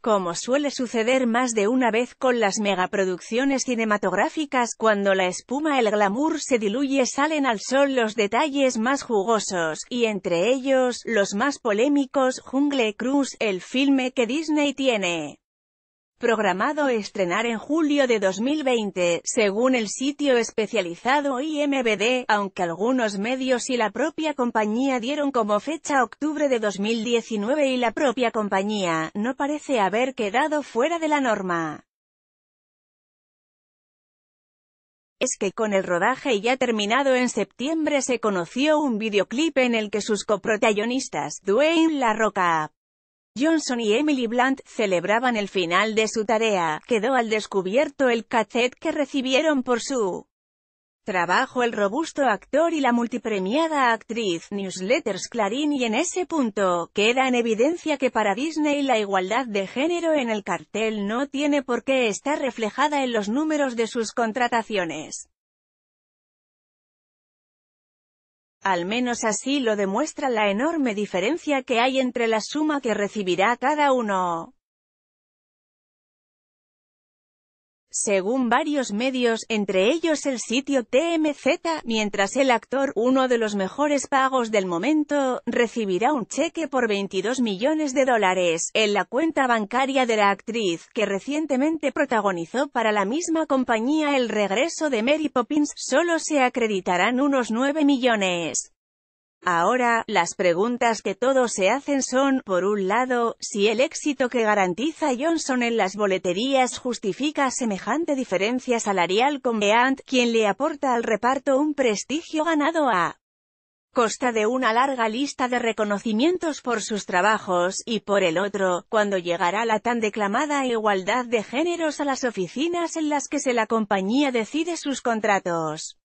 Como suele suceder más de una vez con las megaproducciones cinematográficas, cuando la espuma el glamour se diluye salen al sol los detalles más jugosos, y entre ellos, los más polémicos, Jungle Cruise, el filme que Disney tiene programado estrenar en julio de 2020, según el sitio especializado IMBD, aunque algunos medios y la propia compañía dieron como fecha octubre de 2019 y la propia compañía, no parece haber quedado fuera de la norma. es que con el rodaje ya terminado en septiembre se conoció un videoclip en el que sus coprotagonistas, Dwayne La Roca, Johnson y Emily Blunt celebraban el final de su tarea, quedó al descubierto el cachet que recibieron por su trabajo el robusto actor y la multipremiada actriz, newsletters Clarín y en ese punto, queda en evidencia que para Disney la igualdad de género en el cartel no tiene por qué estar reflejada en los números de sus contrataciones. Al menos así lo demuestra la enorme diferencia que hay entre la suma que recibirá cada uno. según varios medios, entre ellos el sitio TMZ, mientras el actor, uno de los mejores pagos del momento, recibirá un cheque por 22 millones de dólares en la cuenta bancaria de la actriz, que recientemente protagonizó para la misma compañía El regreso de Mary Poppins, solo se acreditarán unos 9 millones. Ahora, las preguntas que todos se hacen son, por un lado, si el éxito que garantiza Johnson en las boleterías justifica semejante diferencia salarial con Beant, quien le aporta al reparto un prestigio ganado a costa de una larga lista de reconocimientos por sus trabajos, y por el otro, cuando llegará la tan declamada igualdad de géneros a las oficinas en las que se la compañía decide sus contratos.